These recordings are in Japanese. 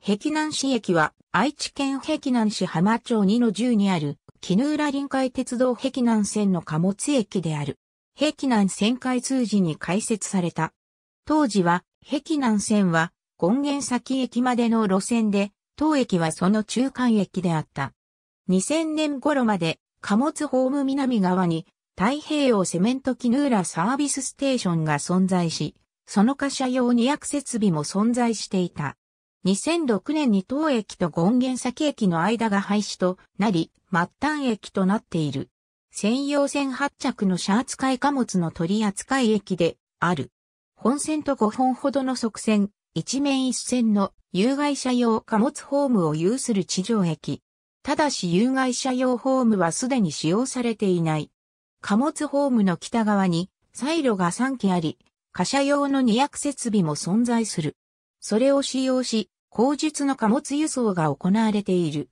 碧南市駅は愛知県碧南市浜町2の10にある絹浦臨海鉄道碧南線の貨物駅である。碧南線開通時に開設された。当時は碧南線は権現先駅までの路線で、当駅はその中間駅であった。2000年頃まで貨物ホーム南側に太平洋セメント絹浦サービスステーションが存在し、その貨車用に役設備も存在していた。2006年に当駅と権現先駅の間が廃止となり、末端駅となっている。専用線発着の車扱い貨物の取扱駅である。本線と5本ほどの側線、一面一線の有害者用貨物ホームを有する地上駅。ただし有害者用ホームはすでに使用されていない。貨物ホームの北側に、サイロが3基あり、貨車用の2役設備も存在する。それを使用し、工述の貨物輸送が行われている。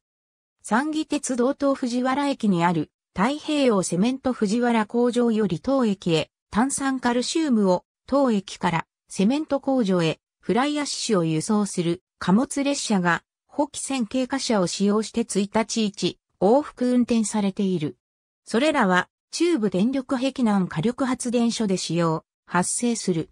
三義鉄道東藤原駅にある太平洋セメント藤原工場より当駅へ炭酸カルシウムを当駅からセメント工場へフライアッシュを輸送する貨物列車が補機線経過車を使用して1日1往復運転されている。それらは中部電力壁南火力発電所で使用、発生する。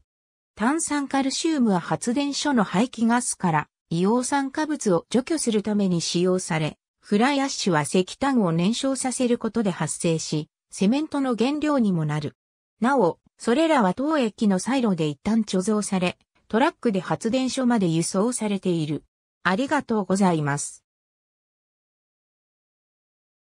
炭酸カルシウムは発電所の排気ガスから硫黄酸化物を除去するために使用され、フライアッシュは石炭を燃焼させることで発生し、セメントの原料にもなる。なお、それらは当駅のサイロで一旦貯蔵され、トラックで発電所まで輸送されている。ありがとうございます。